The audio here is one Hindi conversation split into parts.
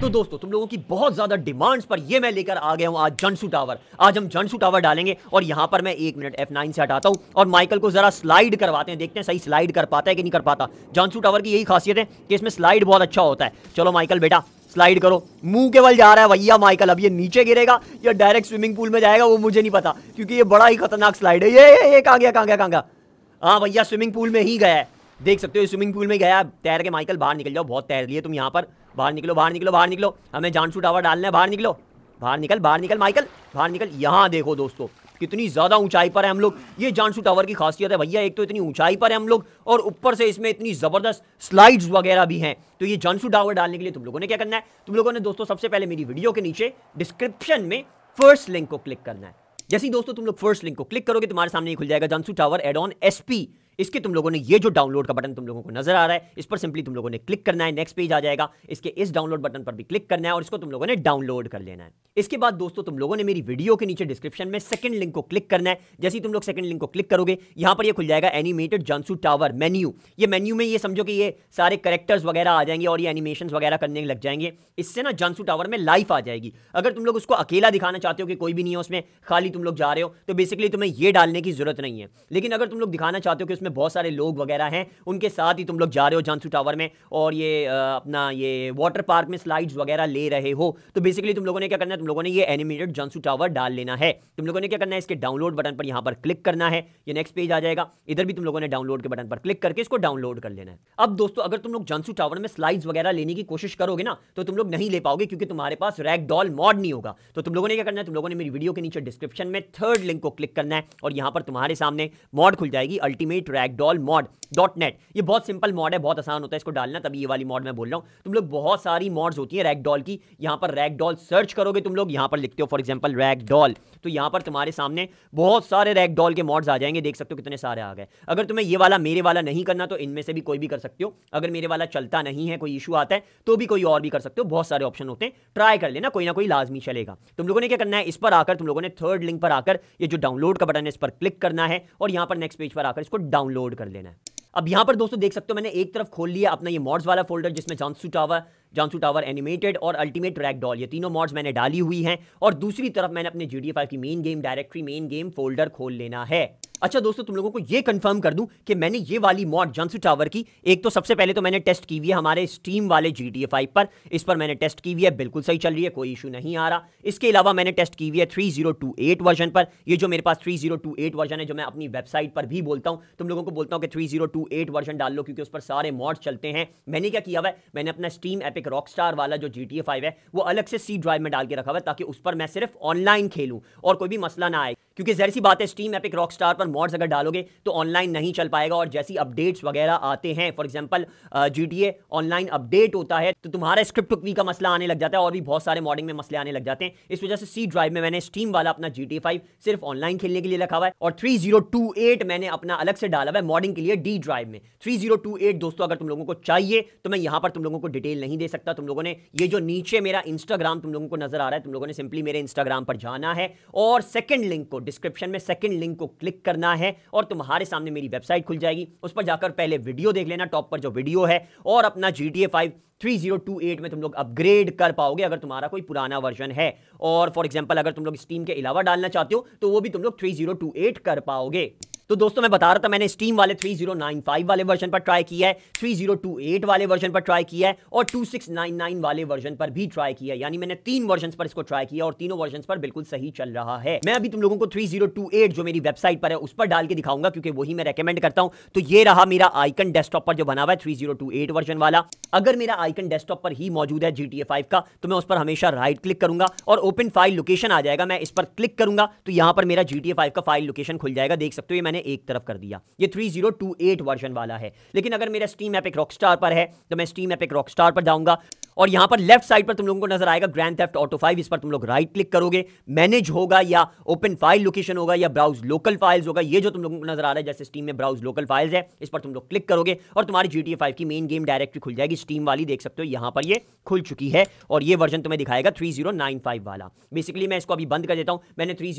तो दोस्तों तुम लोगों की बहुत ज्यादा डिमांड्स पर ये मैं लेकर आ गया हूँ आज जनसू टावर आज हम जनसू टावर डालेंगे और यहाँ पर मैं एक मिनट एफ नाइन से हटाता हूँ और माइकल को जरा स्लाइड करवाते हैं देखते हैं सही स्लाइड कर पाता है कि नहीं कर पाता जनसू टावर की यही खासियत है कि इसमें स्लाइड बहुत अच्छा होता है चलो माइकल बेटा स्लाइड करो मुंह के बल जा रहा है भैया माइकल अब ये नीचे गिरेगा या डायरेक्ट स्विमिंग पूल में जाएगा वो मुझे नहीं पता क्योंकि ये बड़ा ही खतरनाक स्लाइड है ये ये ये कहाँ गया कहाँ गया कहाँ गया हाँ भैया स्विमिंग पूल में ही गया है देख सकते हो स्विमिंग पूल में गया तैर के माइकल बाहर निकल जाओ बहुत तैर लिए तुम यहाँ पर बाहर निकलो बाहर निकलो बाहर निकलो हमें जानसू टावर डालना है बाहर निकलो बाहर निकल बाहर निकल माइकल बाहर निकल यहाँ देखो दोस्तों कितनी ज़्यादा ऊंचाई पर है हम लोग ये जानसू टावर की खासियत है भैया एक तो इतनी ऊंचाई पर है हम लोग और ऊपर से इसमें इतनी ज़बरदस्त स्लाइड्स वगैरह भी हैं तो ये जानसू टावर डालने के लिए तुम लोगों ने क्या करना है तुम लोगों ने दोस्तों सबसे पहले मेरी वीडियो के नीचे डिस्क्रिप्शन में फर्स्ट लिंक को क्लिक करना है जैसे ही दोस्तों तुम लोग फर्स्ट लिंक को क्लिक करोगे तुम्हारे सामने ही खुल जाएगा जानसू टावर एड ऑन एसपी इसके तुम लोगों ने ये जो डाउनलोड का बटन तुम लोगों को नजर आ रहा है इस पर सिंपली तुम लोगों ने क्लिक करना है नेक्स्ट पेज आ जाएगा इसके इस डाउनलोड बटन पर भी क्लिक करना है और इसको तुम लोगों ने डाउनलोड कर लेना है इसके बाद दोस्तों तुम लोगों ने मेरी वीडियो के नीचे डिस्क्रिप्शन में सेकंड लिंक को क्लिक करना है जैसे ही तुम लोग सेकंड लिंक को क्लिक करोगे यहां पर यह खुल जाएगा एनिमेटेड जानसू टावर मेन्यू ये मेन्यू में ये समझो कि ये सारे करेक्टर्स वगैरह आ जाएंगे और ये एनिमेशन वगैरह करने लग जाएंगे इससे ना जानसू टावर में लाइफ आ जाएगी अगर तुम लोग उसको अकेला दिखाना चाहते हो कि कोई भी नहीं है उसमें खाली तुम लोग जा रहे हो तो बेसिकली तुम्हें यह डालने की जरूरत नहीं है लेकिन अगर तुम लोग दिखाना चाहते हो कि उसमें जिसमें बहुत सारे लोग वगैरह हैं उनके साथ ही तुम लोग जा रहे हो जानसू टावर में और ये अपना ये वाटर पार्क में स्लाइड्स वगैरह ले रहे हो तो बेसिकली तुम लोगों ने क्या करना है तुम लोगों ने ये एनिमेटेड जानसू टावर डाल लेना है तुम लोगों ने क्या करना है इसके डाउनलोड बटन पर यहाँ पर क्लिक करना है ये नेक्स्ट पेज आ जाएगा इधर भी तुम लोगों ने डाउनलोड के बटन पर क्लिक करके इसको डाउनलोड कर लेना है अब दोस्तों अगर तुम लोग जानसू टावर में स्लाइड्स वगैरह लेने की कोशिश करोगे ना तो तुम लोग नहीं ले पाओगे क्योंकि तुम्हारे पास रैक डॉल मॉड नहीं होगा तो तुम लोगों ने क्या करना है तुम लोगों ने मेरी वीडियो के नीचे डिस्क्रिप्शन में थर्ड लिंक को क्लिक करना है और यहाँ पर तुम्हारे सामने मॉड खुल जाएगी ultimate ragdoll mod dot net ये बहुत सिंपल मॉड है बहुत आसान होता है इसको डालना तभी ये वाली मॉड मैं बोल रहा हूँ तुम लोग बहुत सारी मॉड्स होती है रैगडॉल की यहाँ पर रैगडॉल सर्च करोगे तुम लोग यहाँ पर लिखते हो फॉर एग्जाम्पल रैगडॉल तो यहाँ पर तुम्हारे सामने बहुत सारे रैगडॉल के मॉड्स आ जाएंगे देख सकते हो कितने सारे आ गए अगर तुम्हें ये वाला मेरे वाला नहीं करना तो इनमें से भी कोई भी कर सकते हो अगर मेरे वाला चलता नहीं है कोई इशू आता है तो भी कोई और भी कर सकते हो बहुत सारे ऑप्शन होते हैं ट्राई कर लेना कोई ना कोई लाजमी चलेगा तुम लोगों ने क्या करना है इस पर आकर तुम लोगों ने थर्ड लिंक पर आकर ये जो डाउनलोड का बटन है इस पर क्लिक करना है और यहाँ पर नेक्स्ट पेज पर आकर इसको डाउन डाउनलोड कर लेना है अब यहां पर दोस्तों देख सकते हो मैंने एक तरफ खोल लिया अपना ये मॉड्स वाला फोल्डर जिसमें जानसू टावर जानसू टावर एनिमेटेड और अल्टीमेट ट्रैक डॉल ये तीनों मॉड्स मैंने डाली हुई हैं और दूसरी तरफ मैंने अपने जी डी की main game directory main game folder खोल लेना है अच्छा दोस्तों तुम लोगों को ये कंफर्म कर दूं कि मैंने ये वाली मॉड जंसू टावर की एक तो सबसे पहले तो मैंने टेस्ट की हुई है हमारे स्टीम वाले जी टी पर इस पर मैंने टेस्ट की हुई है बिल्कुल सही चल रही है कोई इशू नहीं आ रहा इसके अलावा मैंने टेस्ट की हुई है three zero two eight version पर ये जो मेरे पास three zero two eight version है जो मैं अपनी वेबसाइट पर भी बोलता हूँ तुम लोगों को बोलता हूँ कि three zero two eight version डाल लो क्योंकि उस पर सारे मॉड चलते हैं मैंने क्या किया हुआ है मैंने अपना स्टीम एपिक रॉक स्टार वाला जो जी टी है वो अलग से सी ड्राइव में डाल के रखा हुआ है ताकि उस पर मैं सिर्फ ऑनलाइन खेलूँ और कोई भी मसला ना आए क्योंकि जहर सी बात है स्टीम एपिक रॉक स्टार पर पर मॉड्स अगर डालोगे तो ऑनलाइन नहीं चल पाएगा और जैसी अपडेट्स वगैरह आते हैं for example G online update होता है तो तुम्हारा स्क्रिप्ट वी का मसला आने लग जाता है और भी बहुत सारे मॉडिंग में मसले आने लग जाते हैं इस वजह से सी ड्राइव में मैंने स्टीम वाला अपना जी टी सिर्फ ऑनलाइन खेलने के लिए रखा हुआ है और थ्री मैंने अपना अलग से डाला हुआ है मॉडिंग के लिए डी ड्राइव में थ्री दोस्तों अगर तुम लोगों को चाहिए तो मैं यहाँ पर तुम लोगों को डिटेल नहीं दे सकता तुम लोगों ने ये जो नीचे मेरा इंस्टाग्राम तुम लोगों को नजर आ रहा है तुम लोगों ने सिंपली मेरे इंस्टाग्राम पर जाना है और सेकंड लिंक को डिस्क्रिप्शन में सेकंड लिंक को क्लिक कर करना है और तुम्हारे सामने मेरी वेबसाइट खुल जाएगी उस पर जाकर पहले वीडियो देख लेना टॉप पर जो वीडियो है और अपना G T A five three zero two eight में तुम लोग अपग्रेड कर पाओगे अगर तुम्हारा कोई पुराना वर्जन है और फॉर एग्जाम्पल अगर तुम लोग स्टीम के अलावा डालना चाहते हो तो वो भी तुम लोग थ्री जीरो टू एट कर पाओगे तो दोस्तों मैं बता रहा था मैंने स्टीम वाले 3095 वाले वर्जन पर ट्राई किया है 3028 वाले वर्जन पर ट्राई किया है और 2699 वाले वर्जन पर भी ट्राई किया है यानी मैंने तीन वर्जन पर इसको ट्राई किया और तीनों वर्जन पर बिल्कुल सही चल रहा है मैं अभी तुम लोगों को एट जो मेरी वेबसाइट पर है उस पर डाल के दिखाऊंगा क्योंकि वही मैं रेकमेंड करता हूं तो ये रहा मेरा आइकन डेस्कटॉप पर जो बना हुआ है एट वर्जन वाला अगर मेरा आइकन डेस्कटॉप पर ही मौजूद है जी टी का तो मैं उस पर हमेशा राइट क्लिक करूंगा और ओपन फाइल लोकेशन आ जाएगा मैं इस पर क्लिक करूंगा तो यहां पर मेरा जी टी का फाइल लोकेशन खुल जाएगा देख सकते हो मैंने मैंने एक तरफ कर दिया ये 3028 वर्जन वाला है लेकिन अगर मेरा स्टीम एपिक रॉकस्टार पर है तो मैं स्टीम एपिक रॉकस्टार पर जाऊंगा और यहां पर लेफ्ट साइड पर तुम लोगों को नजर आएगा ग्रैंड थेफ्ट ऑटो फाइव इस पर तुम लोग राइट क्लिक करोगे मैनेज होगा या ओपन फाइल लोकेशन होगा या ब्राउज लोकल फाइल्स होगा ये जो तुम लोगों को नजर आ रहा है जैसे स्टीम में ब्राउज लोकल फाइल्स है इस पर तुम लोग क्लिक करोगे और तुम्हारी जी टी की मेन गेम डायरेक्टरी खुल जाएगी स्टीम वाली देख सकते हो यहां पर ये खुल चुकी है और ये वर्जन तुम्हें दिखाएगा थ्री वाला बेसिकली मैं इसको अभी बंद कर देता हूं मैंने थ्री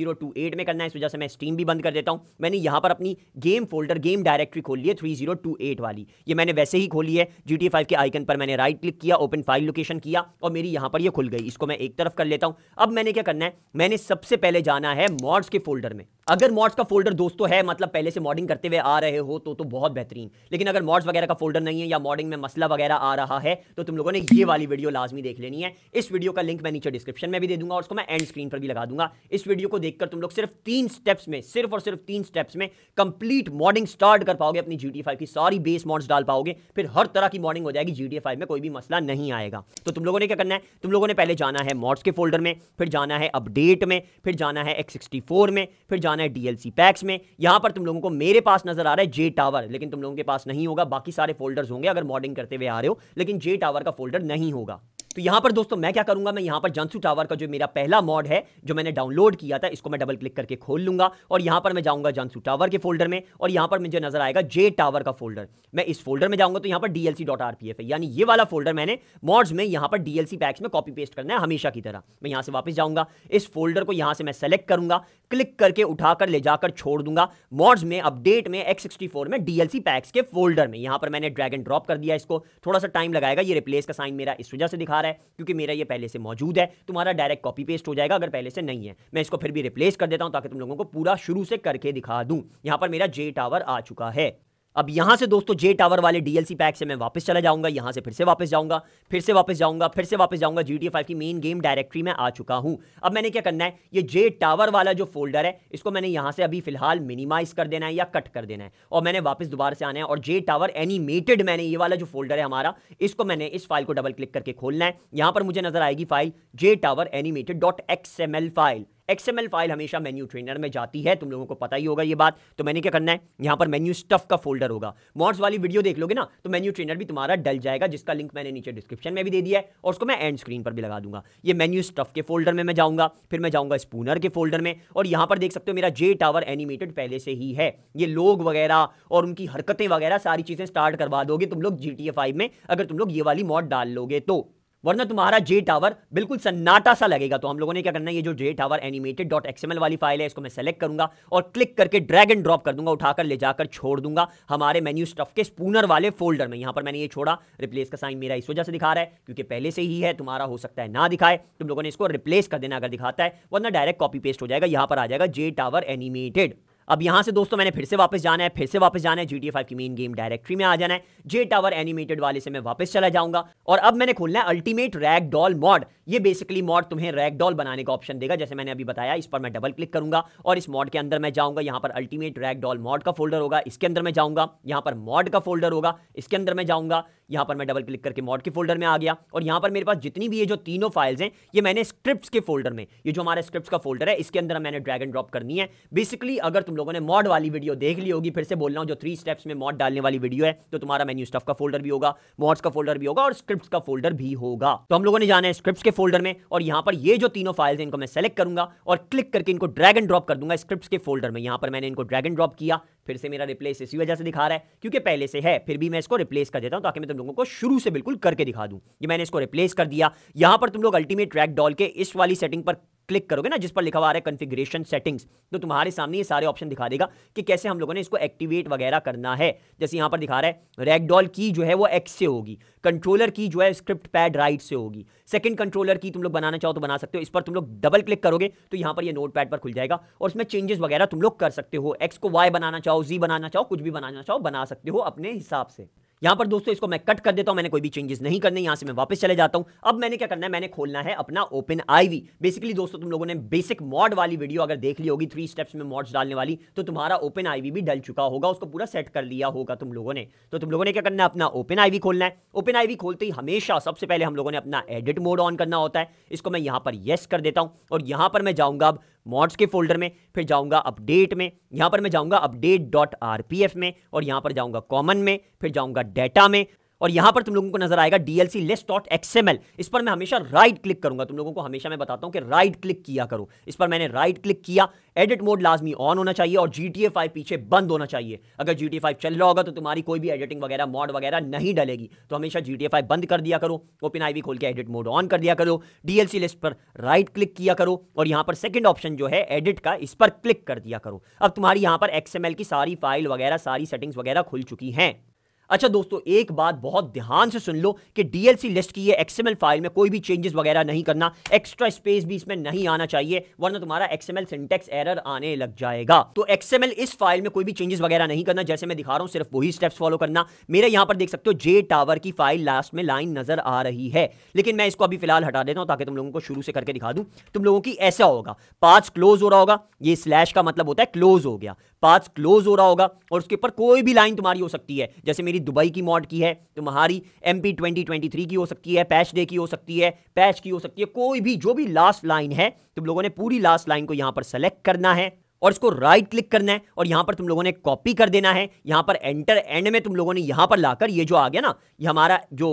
में करना है इस वजह से मैं स्टीम भी बंद कर देता हूं मैंने यहां पर अपनी गेम फोल्डर गेम डायरेक्टरी खोल ली है थ्री वाली ये मैंने वैसे ही खोली है जी के आइकन पर मैंने राइट क्लिक किया ओपन फाइल एलोकेशन किया और मेरी यहां पर ये यह खुल गई इसको मैं एक तरफ कर लेता हूं अब मैंने क्या करना है मैंने सबसे पहले जाना है मॉड्स के फोल्डर में अगर मॉड्स का फोल्डर दोस्तों है मतलब पहले से मॉडिंग करते हुए आ रहे हो तो तो बहुत बेहतरीन लेकिन अगर मॉड्स वगैरह का फोल्डर नहीं है या मॉडिंग में मसला वगैरह आ रहा है तो तुम लोगों ने ये वाली वीडियो लाजमी देख लेनी है इस वीडियो का लिंक मैं नीचे डिस्क्रिप्शन में भी दे दूंगा और उसको मैं एंड स्क्रीन पर भी लगा दूंगा इस वीडियो को देखकर तुम लोग सिर्फ तीन स्टेप्स में सिर्फ और सिर्फ तीन स्टेप्स में कंप्लीट मॉडिंग स्टार्ट कर पाओगे अपनी जी की सारी बेस मॉड्स डाल पाओगे फिर हर तरह की मॉडिंग हो जाएगी जी में कोई भी मसला नहीं आएगा जाएगा तो तुम लोगों ने क्या करना है तुम लोगों ने पहले जाना है मॉड्स के फोल्डर में फिर जाना है अपडेट में फिर जाना है एक्स में फिर जाना है डीएलसी पैक्स में यहां पर तुम लोगों को मेरे पास नजर आ रहा है जे टावर लेकिन तुम लोगों के पास नहीं होगा बाकी सारे फोल्डर्स होंगे अगर मॉडिंग करते हुए आ रहे हो लेकिन जे टावर का फोल्डर नहीं होगा तो यहां पर दोस्तों मैं क्या करूंगा मैं यहां पर जंसू टावर का जो मेरा पहला मॉड है जो मैंने डाउनलोड किया था इसको मैं डबल क्लिक करके खोल लूंगा और यहां पर मैं जाऊंगा जंसू टावर के फोल्डर में और यहां पर मुझे नजर आएगा जे टावर का फोल्डर मैं इस फोल्डर में जाऊंगा तो यहां पर डीएलसी डॉट आरपीएफ है यानी ये वाला फोल्डर मैंने मॉड्स में यहां पर डीएलसी पैक्स में कॉपी पेस्ट करना है हमेशा की तरह मैं यहां से वापस जाऊंगा इस फोल्डर को यहां से मैं सेलेक्ट करूंगा क्लिक करके उठाकर ले जाकर छोड़ दूंगा मॉड्स में अपडेट में एक्स सिक्सटी फोर में डीएलसी पैक्स के फोल्डर में यहाँ पर मैंने ड्रैग एंड ड्रॉप कर दिया इसको थोड़ा सा टाइम लगाएगा ये रिप्लेस का साइन मेरा इस वजह से दिखा रहा है क्योंकि मेरा ये पहले से मौजूद है तुम्हारा डायरेक्ट कॉपी पेस्ट हो जाएगा अगर पहले से नहीं है मैं इसको फिर भी रिप्लेस कर देता हूँ ताकि तुम लोगों को पूरा शुरू से करके दिखा दूँ यहाँ पर मेरा जे टावर आ चुका है अब यहां से दोस्तों जे टावर वाले डीएलसी पैक से मैं वापस चला जाऊंगा यहां से फिर से वापस जाऊंगा फिर से वापस जाऊंगा फिर से वापस जाऊंगा जी टी की मेन गेम डायरेक्टरी में आ चुका हूं अब मैंने क्या करना है ये जे टावर वाला जो फोल्डर है इसको मैंने यहां से अभी फिलहाल मिनिमाइज कर देना है या कट कर देना है और मैंने वापस दोबारा से आना है और जे टावर एनिमेटेड मैंने ये वाला जो फोल्डर है हमारा इसको मैंने इस फाइल को डबल क्लिक करके खोलना है यहां पर मुझे नजर आएगी file J tower animated dot x file XML file हमेशा मेन्यू ट्रेनर में जाती है तुम लोगों को पता ही होगा ये बात तो मैंने क्या करना है यहाँ पर मेन्यू स्टफ का फोल्डर होगा मॉड्स वाली वीडियो देख लोगे ना तो मेन्यू ट्रेनर भी तुम्हारा डल जाएगा जिसका लिंक मैंने नीचे डिस्क्रिप्शन में भी दे दिया है और उसको मैं एंड स्क्रीन पर भी लगा दूंगा ये मेन्यू स्टफ के फोल्डर में मैं जाऊंगा फिर मैं जाऊँगा स्पूनर के फोल्डर में और यहाँ पर देख सकते हो मेरा जे टावर एनिमेटेड पहले से ही है ये लोग वगैरह और उनकी हरकतें वगैरह सारी चीज़ें स्टार्ट करवा दोगे तुम लोग जी टी में अगर तुम लोग ये वाली मॉड डाल लोगे तो वरना तुम्हारा जे टावर बिल्कुल सन्नाटा सा लगेगा तो हम लोगों ने क्या करना है ये जो J tower animated dot XML वाली फाइल है इसको मैं सेलेक्ट करूंगा और क्लिक करके ड्रैग एंड ड्रॉप कर दूंगा उठाकर ले जाकर छोड़ दूंगा हमारे मेन्यू स्टफ के स्पूनर वाले फोल्डर में यहाँ पर मैंने ये छोड़ा रिप्लेस का साइन मेरा इस वजह से दिखा रहा है क्योंकि पहले से ही है तुम्हारा हो सकता है ना दिखाए तुम लोगों ने इसको रिप्लेस कर देना अगर दिखाता है वरना डायरेक्ट कॉपी पेस्ट हो जाएगा यहां पर आ जाएगा जे टावर एनिमेटेड अब यहां से दोस्तों मैंने फिर से वापस जाना है फिर से वापस जाना है जी टी की मेन गेम डायरेक्टरी में आ जाना है जे टावर एनिमेटेड वाले से मैं वापस चला जाऊंगा और अब मैंने खोलना है अल्टीमेट रैक डॉल मॉड ये बेसिकली मॉड तुम्हें रैक डॉल बनाने का ऑप्शन देगा जैसे मैंने अभी बताया इस पर मैं डबल क्लिक करूंगा और इस मॉड के अंदर मैं जाऊंगा यहाँ पर अल्टीमेट रैक डॉल मॉड का फोल्डर होगा इसके अंदर मैं जाऊंगा यहाँ पर मॉड का फोल्डर होगा इसके अंदर मैं जाऊंगा यहाँ पर मैं डबल क्लिक करके मॉड के फोल्डर में आ गया और यहां पर मेरे पास जितनी भी ये जो तीनों फाइल्स हैं ये मैंने स्क्रिप्ट के फोल्डर में ये जो हमारे स्क्रिप्ट का फोल्डर है इसके अंदर मैंने ड्रैग एंड ड्रॉप करनी है बेसिकली अगर तुम लोगों ने मॉड वाली वीडियो देख ली होगी फिर से बोल रहा हूँ जो थ्री स्टेप्स में मॉड डालने वाली वीडियो है तो तुम्हारा मेन्यू स्टफ का फोल्डर भी होगा मॉड्स का फोल्डर भी होगा और स्क्रिप्ट का फोल्डर भी होगा तो हम लोगों ने जाना है स्क्रिप्ट के फोल्डर में और यहाँ पर ये जो तीनों फाइल्स हैं इनको मैं सेलेक्ट करूंगा और क्लिक करके इनको ड्रैग एंड ड्रॉप कर दूंगा स्क्रिप्ट के फोल्डर में यहाँ पर मैंने इनको ड्रैग एंड ड्रॉप किया फिर से मेरा रिप्लेस इसी वजह से दिखा रहा है क्योंकि पहले से है फिर भी मैं इसको रिप्लेस कर देता हूं ताकि मैं तुम लोगों को शुरू से बिल्कुल करके दिखा दूं ये मैंने इसको रिप्लेस कर दिया यहां पर तुम लोग अल्टीमेट ट्रैक डॉल के इस वाली सेटिंग पर क्लिक करोगे ना जिस पर लिखा हुआ है कॉन्फ़िगरेशन सेटिंग्स तो तुम्हारे सामने ये सारे ऑप्शन दिखा देगा कि कैसे हम लोगों ने इसको एक्टिवेट वगैरह करना है जैसे यहाँ पर दिखा रहा है रैगडॉल की जो है वो एक्स से होगी कंट्रोलर की जो है स्क्रिप्ट पैड राइट से होगी सेकंड कंट्रोलर की तुम लोग बनाना चाहो तो बना सकते हो इस पर तुम लोग डबल क्लिक करोगे तो यहाँ पर ये नोट पैड पर खुल जाएगा और उसमें चेंजेस वगैरह तुम लोग कर सकते हो एक्स को वाई बनाना चाहो जी बनाना चाहो कुछ भी बनाना चाहो बना सकते हो अपने हिसाब से यहां पर दोस्तों इसको मैं कट कर देता हूं मैंने कोई भी चेंजेस नहीं करने यहां से मैं वापस चले जाता हूं अब मैंने क्या करना है मैंने खोलना है अपना ओपन आईवी बेसिकली दोस्तों तुम लोगों ने बेसिक मॉड वाली वीडियो अगर देख ली होगी थ्री स्टेप्स में मॉड्स डालने वाली तो तुम्हारा ओपन आईवी भी डल चुका होगा उसको पूरा सेट कर लिया होगा तुम लोगों ने तो तुम लोगों ने क्या करना है अपना ओपन आईवी खोलना है ओपन आईवी खोलते ही हमेशा सबसे पहले हम लोगों ने अपना एडिट मोड ऑन करना होता है इसको मैं यहां पर येस कर देता हूं और यहां पर मैं जाऊंगा अब मॉड्स के फोल्डर में फिर जाऊंगा अपडेट में यहां पर मैं जाऊंगा अपडेट डॉट आर में और यहां पर जाऊंगा कॉमन में फिर जाऊंगा डेटा में और यहां पर तुम लोगों को नजर आएगा डीएलसी लेस डॉट एक्सएमएल इस पर मैं हमेशा राइट क्लिक करूंगा तुम लोगों को हमेशा मैं बताता हूं कि राइट क्लिक किया करो इस पर मैंने राइट क्लिक किया एडिट मोड लाजमी ऑन होना चाहिए और जी टी पीछे बंद होना चाहिए अगर जी टी चल रहा होगा तो तुम्हारी कोई भी एडिटिंग वगैरह मॉड वगैरह नहीं डलेगी तो हमेशा जी टी बंद कर दिया करो ओपन आई खोल के एडिट मोड ऑन कर दिया करो डीएलसी लिस्ट पर राइट क्लिक किया करो और यहां पर सेकेंड ऑप्शन जो है एडिट का इस पर क्लिक कर दिया करो अब तुम्हारी यहां पर एक्सएमएल की सारी फाइल वगैरह सारी सेटिंग्स वगैरह खुल चुकी हैं अच्छा दोस्तों एक बात बहुत ध्यान से सुन लो कि डीएलसी लिस्ट की ये एक्सएमएल फाइल में कोई भी चेंजेस वगैरह नहीं करना एक्स्ट्रा स्पेस भी इसमें नहीं आना चाहिए वरना तुम्हारा एक्सएमएल सिंटेक्स एरर आने लग जाएगा तो एक्सएमएल इस फाइल में कोई भी चेंजेस वगैरह नहीं करना जैसे मैं दिखा रहा हूं सिर्फ वही स्टेप्स फॉलो करना मेरे यहां पर देख सकते हो जे टावर की फाइल लास्ट में लाइन नजर आ रही है लेकिन मैं इसको अभी फिलहाल हटा देता हूं ताकि तुम लोगों को शुरू से करके दिखा दूं तुम लोगों की ऐसा होगा पाच क्लोज हो रहा होगा ये स्लैश का मतलब होता है क्लोज हो गया पाच क्लोज हो रहा होगा और उसके ऊपर कोई भी लाइन तुम्हारी हो सकती है जैसे मेरी मेरी दुबई की मॉड की है तुम्हारी M P twenty twenty three की हो सकती है पैच डे की हो सकती है पैच की हो सकती है कोई भी जो भी लास्ट लाइन है तुम लोगों ने पूरी लास्ट लाइन को यहाँ पर सेलेक्ट करना है और इसको राइट क्लिक करना है और यहां पर तुम लोगों ने कॉपी कर देना है यहां पर एंटर एंड में तुम लोगों ने यहां पर लाकर ये जो आ गया ना ये हमारा जो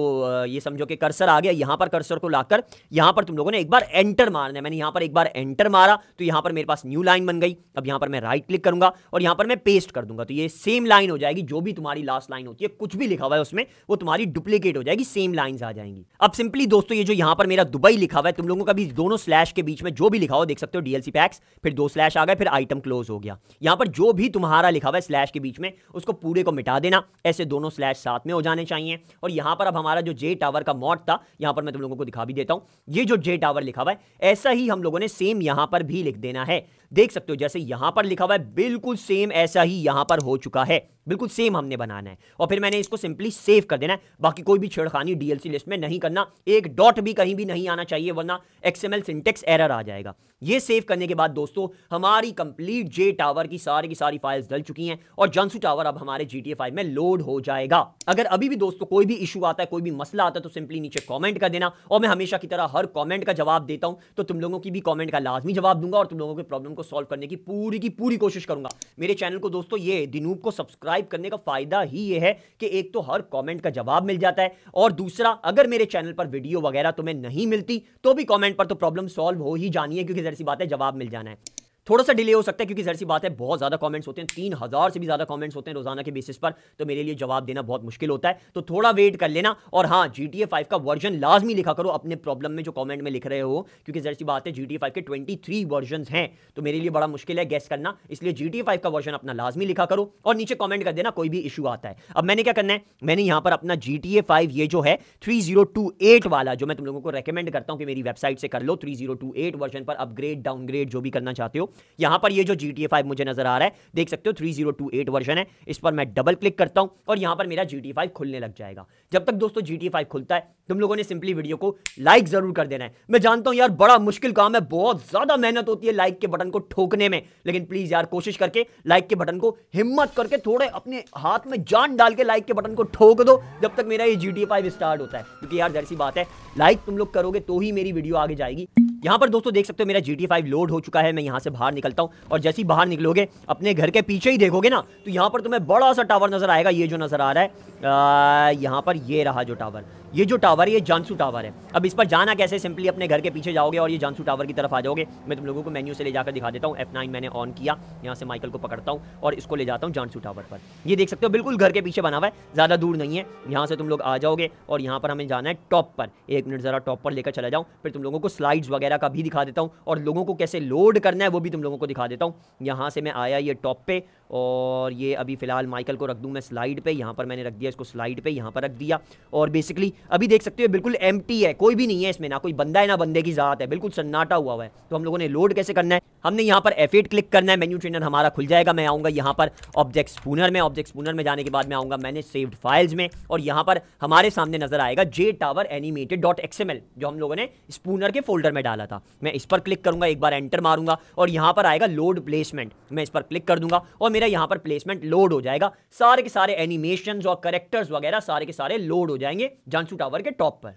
ये समझो कि कर्सर आ गया यहां पर कर्सर को लाकर यहां पर तुम लोगों ने एक बार एंटर मारना है मैंने यहां पर एक बार एंटर मारा तो यहां पर मेरे पास न्यू लाइन बन गई अब यहां पर मैं राइट क्लिक करूंगा और यहां पर मैं पेस्ट कर दूंगा तो ये सेम लाइन हो जाएगी जो भी तुम्हारी लास्ट लाइन होती है कुछ भी लिखा हुआ है उसमें वो तुम्हारी डुप्लीकेट हो जाएगी सेम लाइन आ जाएंगी अब सिंपली दोस्तों ये जो यहां पर मेरा दुबई लिखा हुआ है तुम लोगों का भी दोनों स्लैश के बीच में जो भी लिखा हो देख सकते हो डीएलसी पैक्स फिर दो स्लैश आ गए फिर आइटम आइटम क्लोज हो गया यहां पर जो भी तुम्हारा लिखा हुआ है स्लैश के बीच में उसको पूरे को मिटा देना ऐसे दोनों स्लैश साथ में हो जाने चाहिए और यहां पर अब हमारा जो जे टावर का मॉड था यहां पर मैं तुम लोगों को दिखा भी देता हूं ये जो जे टावर लिखा हुआ है ऐसा ही हम लोगों ने सेम यहां पर भी लिख देना है देख सकते हो जैसे यहां पर लिखा हुआ है बिल्कुल सेम ऐसा ही यहां पर हो चुका है बिल्कुल सेम हमने बनाना है और फिर मैंने इसको सिंपली सेव कर देना है बाकी कोई भी छेड़खानी डीएलसी लिस्ट में नहीं करना एक डॉट भी कहीं भी नहीं आना चाहिए वरना एक्सएमएल सिंटेक्स एरर आ जाएगा ये सेव करने के बाद दोस्तों हमारी कंप्लीट जे टावर की सारी की सारी फाइल्स डल चुकी हैं और जनसू टावर अब हमारे जी टी में लोड हो जाएगा अगर अभी भी दोस्तों कोई भी इशू आता है कोई भी मसला आता है तो सिंपली नीचे कॉमेंट कर देना और मैं हमेशा की तरह हर कॉमेंट का जवाब देता हूँ तो तुम लोगों की भी कॉमेंट का लाजमी जवाब दूंगा और तुम लोगों के प्रॉब्लम को सॉल्व करने की पूरी की पूरी कोशिश करूंगा मेरे चैनल को दोस्तों ये दिनूब को सब्सक्राइब सब्सक्राइब करने का फायदा ही ये है कि एक तो हर कमेंट का जवाब मिल जाता है और दूसरा अगर मेरे चैनल पर वीडियो वगैरह तुम्हें नहीं मिलती तो भी कमेंट पर तो प्रॉब्लम सॉल्व हो ही जानी है क्योंकि जैसी बात है जवाब मिल जाना है थोड़ा सा डिले हो सकता है क्योंकि जर सी बात है बहुत ज़्यादा कमेंट्स होते हैं तीन हज़ार से भी ज़्यादा कमेंट्स होते हैं रोज़ाना के बेसिस पर तो मेरे लिए जवाब देना बहुत मुश्किल होता है तो थोड़ा वेट कर लेना और हाँ जी टी ए फाइव का वर्जन लाजमी लिखा करो अपने प्रॉब्लम में जो कॉमेंट में लिख रहे हो क्योंकि जर सी बात है जी टी ए फाइव के ट्वेंटी थ्री वर्जन हैं तो मेरे लिए बड़ा मुश्किल है गैस करना इसलिए जी टी ए फाइव का वर्जन अपना लाजमी लिखा करो और नीचे कॉमेंट कर देना कोई भी इशू आता है अब मैंने क्या करना है मैंने यहाँ पर अपना जी टी ए फाइव ये जो है थ्री जीरो टू एट वाला जो मैं तुम लोगों को रेकमेंड करता हूँ कि मेरी वेबसाइट से कर लो three zero two eight version पर अपग्रेड डाउनग्रेड जो भी करना चाहते हो यहां पर ये जो जी टी मुझे नजर आ रहा है देख सकते हो थ्री वर्जन है इस पर मैं डबल क्लिक करता हूं और यहां पर मेरा जी टी खुलने लग जाएगा जब तक दोस्तों जी टी खुलता है तुम लोगों ने सिंपली वीडियो को लाइक जरूर कर देना है मैं जानता हूं यार बड़ा मुश्किल काम है बहुत ज्यादा मेहनत होती है लाइक के बटन को ठोकने में लेकिन प्लीज यार कोशिश करके लाइक के बटन को हिम्मत करके थोड़े अपने हाथ में जान डाल के लाइक के बटन को ठोक दो जब तक मेरा ये जी टी फाइव स्टार्ट होता है क्योंकि यार जैसी बात है लाइक तुम लोग करोगे तो ही मेरी वीडियो आगे जाएगी यहाँ पर दोस्तों देख सकते हो मेरा जी टी फाइव लोड हो चुका है मैं यहाँ से बाहर निकलता हूँ और जैसे ही बाहर निकलोगे अपने घर के पीछे ही देखोगे ना तो यहाँ पर तुम्हें बड़ा सा टावर नजर आएगा ये जो नजर आ रहा है यहाँ पर ये रहा जो टावर ये जो टावर है ये जानसू टावर है अब इस पर जाना कैसे सिंपली अपने घर के पीछे जाओगे और ये जानसू टावर की तरफ आ जाओगे मैं तुम लोगों को मेन्यू से ले जाकर दिखा देता हूँ एफ नाइन मैंने ऑन किया यहाँ से माइकल को पकड़ता हूँ और इसको ले जाता हूँ जानसू टावर पर ये देख सकते हो बिल्कुल घर के पीछे बना हुआ है ज़्यादा दूर नहीं है यहाँ से तुम लोग आ जाओगे और यहाँ पर हमें जाना है टॉप पर एक मिनट ज़रा टॉप पर लेकर चला जाऊँ फिर तुम लोगों को स्लाइड्स वगैरह का भी दिखा देता हूँ और लोगों को कैसे लोड करना है वो भी तुम लोगों को दिखा देता हूँ यहाँ से मैं आया ये टॉप पर और ये अभी फ़िलहाल माइकल को रख दूँ मैं स्लाइड पर यहाँ पर मैंने रख दिया इसको स्लाइड पर यहाँ पर रख दिया और बेसिकली अभी देख सकते हो बिल्कुल एम है कोई भी नहीं है इसमें ना कोई बंदा है ना बंदे की ज़ात है बिल्कुल सन्नाटा हुआ हुआ है तो हम लोगों ने लोड कैसे करना है हमने यहाँ पर एफ क्लिक करना है मेन्यू ट्रेनर हमारा खुल जाएगा मैं आऊँगा यहाँ पर ऑब्जेक्ट स्पूनर में ऑब्जेक्ट स्पूनर में जाने के बाद मैं आऊँगा मैंने सेव्ड फाइल्स में और यहाँ पर हमारे सामने नजर आएगा J tower animated dot XML जो हम लोगों ने स्पूनर के फोल्डर में डाला था मैं इस पर क्लिक करूंगा एक बार एंटर मारूंगा और यहाँ पर आएगा लोड प्लेसमेंट मैं इस पर क्लिक कर दूंगा और मेरा यहाँ पर प्लेसमेंट लोड हो जाएगा सारे के सारे एनिमेशन और करेक्टर्स वगैरह सारे के सारे लोड हो जाएंगे जानसू टावर के टॉप पर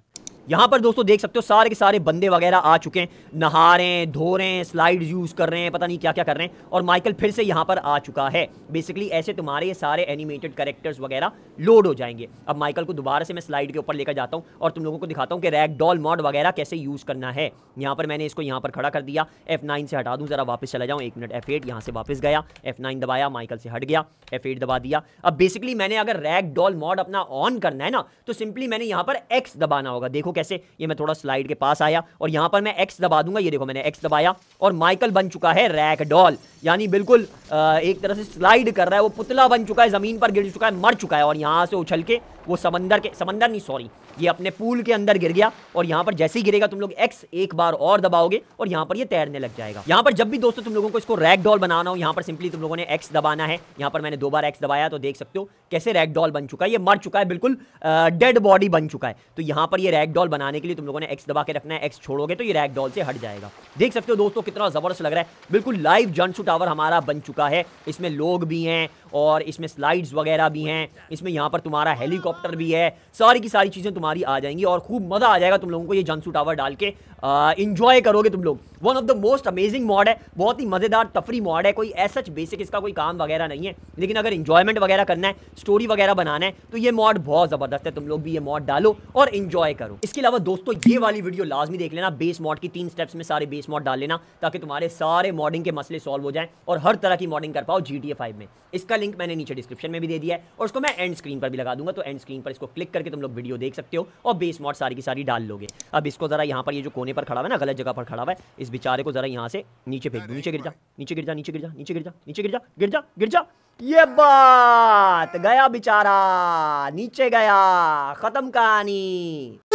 यहाँ पर दोस्तों देख सकते हो सारे के सारे बंदे वगैरह आ चुके हैं नहा रहे हैं धो रहे हैं स्लाइड यूज़ कर रहे हैं पता नहीं क्या क्या कर रहे हैं और माइकल फिर से यहाँ पर आ चुका है बेसिकली ऐसे तुम्हारे ये सारे एनिमेटेड करेक्टर्स वगैरह लोड हो जाएंगे अब माइकल को दोबारा से मैं स्लाइड के ऊपर लेकर जाता हूँ और तुम लोगों को दिखाता हूँ कि रैक डॉल मॉड वगैरह कैसे यूज़ करना है यहाँ पर मैंने इसको यहाँ पर खड़ा कर दिया एफ से हटा दूँ ज़रा वापस चला जाऊँ एक मिनट एफ एट यहाँ से वापस गया एफ दबाया माइकल से हट गया एफ दबा दिया अब बेसिकली मैंने अगर रैक डॉल मॉड अपना ऑन करना है ना तो सिंपली मैंने यहाँ पर एक्स दबाना होगा देखो कैसे ये मैं थोड़ा स्लाइड के पास आया और यहां पर मैं एक्स दबा दूंगा ये देखो मैंने एक्स दबाया और माइकल बन चुका है रैकडॉल यानी बिल्कुल एक तरह से स्लाइड कर रहा है वो पुतला बन चुका है ज़मीन पर गिर चुका है मर चुका है और यहाँ से उछल के वो समंदर के समंदर नहीं सॉरी ये अपने पूल के अंदर गिर गया और यहाँ पर जैसे ही गिरेगा तुम लोग एक्स एक बार और दबाओगे और यहाँ पर ये तैरने लग जाएगा यहाँ पर जब भी दोस्तों तुम लोगों को इसको रैक डॉल बनाना हो यहाँ पर सिंपली तुम लोगों ने एक्स दबाना है यहाँ पर मैंने दो बार एक्स दबाया तो देख सकते हो कैसे रैक डॉल बन चुका है ये मर चुका है बिल्कुल डेड बॉडी बन चुका है तो यहाँ पर ये रैक डॉल बनाने के लिए तुम लोगों ने एक्स दबा के रखना है एक्स छोड़ोगे तो ये रैक डॉल से हट जाएगा देख सकते हो दोस्तों कितना जबरदस्त लग रहा है बिल्कुल लाइव जन टावर हमारा बन चुका है इसमें लोग भी हैं और इसमें स्लाइड्स वगैरह भी हैं इसमें यहाँ पर तुम्हारा हेलीकॉप्टर भी है सारी की सारी चीज़ें तुम्हारी आ जाएंगी और खूब मज़ा आ जाएगा तुम लोगों को ये जंसू टावर डाल के इंजॉय करोगे तुम लोग one of the most amazing mod है बहुत ही मज़ेदार तफरी मॉड है कोई ऐसा बेसिक इसका कोई काम वगैरह नहीं है लेकिन अगर इंजॉयमेंट वगैरह करना है स्टोरी वगैरह बनाना है तो ये मॉड बहुत ज़बरदस्त है तुम लोग भी ये मॉड डालो और इंजॉय करो इसके अलावा दोस्तों ये वाली वीडियो लाजमी देख लेना बेस मॉड की तीन स्टेप्स में सारे बेस मॉड डाल लेना ताकि तुम्हारे सारे मॉडिंग के मसले सॉल्व हो जाए और हर तरह की मॉडिंग कर पाओ जी टी में इसका लिंक मैंने नीचे डिस्क्रिप्शन में भी दे दिया है और उसको मैं एंड स्क्रीन पर भी लगा दूंगा तो एंड स्क्रीन पर इसको क्लिक करके तुम लोग वीडियो देख सकते हो और बेस मॉड सारी की सारी डाल लोगे अब इसको ज़रा यहाँ पर ये जो कोने पर खड़ा है ना गलत जगह पर खड़ा है इस बेचारे को जरा यहाँ से नीचे फेंक दो नीचे गिर जा नीचे गिर जा नीचे गिर जा नीचे गिर जा नीचे गिर जा गिर जा गिर जा ये बात गया बेचारा नीचे गया खत्म कहानी